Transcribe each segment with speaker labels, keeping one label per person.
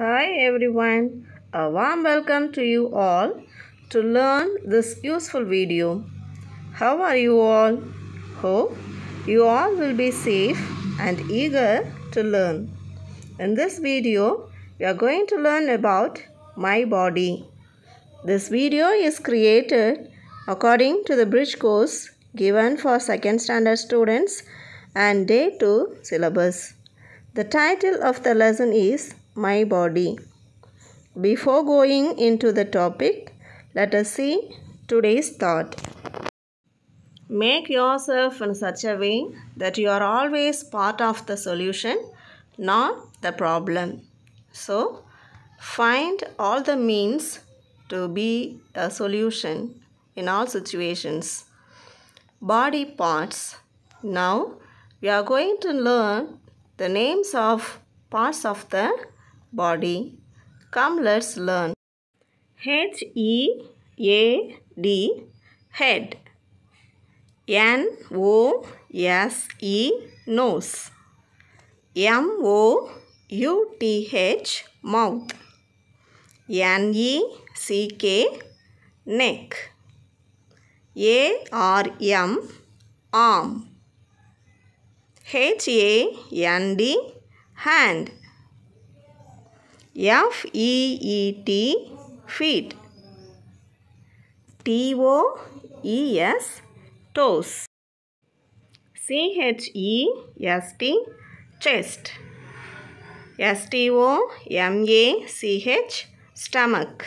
Speaker 1: Hi everyone, a warm welcome to you all to learn this useful video. How are you all? Hope you all will be safe and eager to learn. In this video, we are going to learn about my body. This video is created according to the bridge course given for second standard students and day 2 syllabus. The title of the lesson is my body. Before going into the topic, let us see today's thought. Make yourself in such a way that you are always part of the solution, not the problem. So, find all the means to be a solution in all situations. Body parts. Now, we are going to learn the names of parts of the body. Come let's learn. H E A D head. N O S E nose. M O U T H mouth. N E C K neck. A R M arm. H A N D hand F E E T feet. T O E S toes. C H E S T chest. S T O M A C H stomach.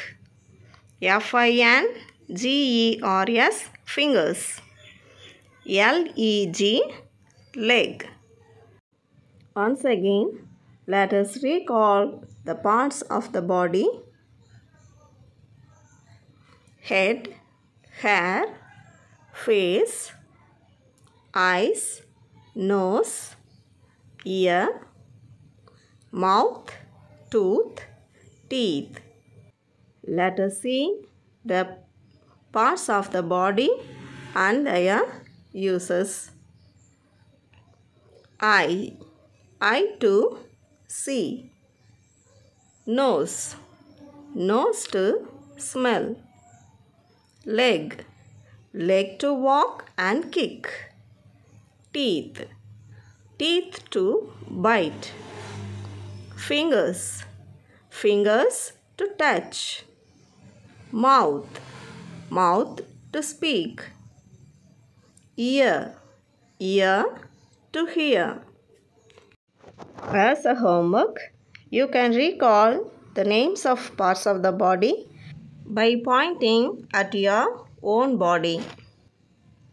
Speaker 1: F I N G E R S fingers. L E G leg. Once again, let us recall the parts of the body. Head, hair, face, eyes, nose, ear, mouth, tooth, teeth. Let us see the parts of the body and their uses. Eye. Eye too C. Nose. Nose to smell. Leg. Leg to walk and kick. Teeth. Teeth to bite. Fingers. Fingers to touch. Mouth. Mouth to speak. Ear. Ear to hear. As a homework, you can recall the names of parts of the body by pointing at your own body.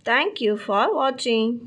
Speaker 1: Thank you for watching.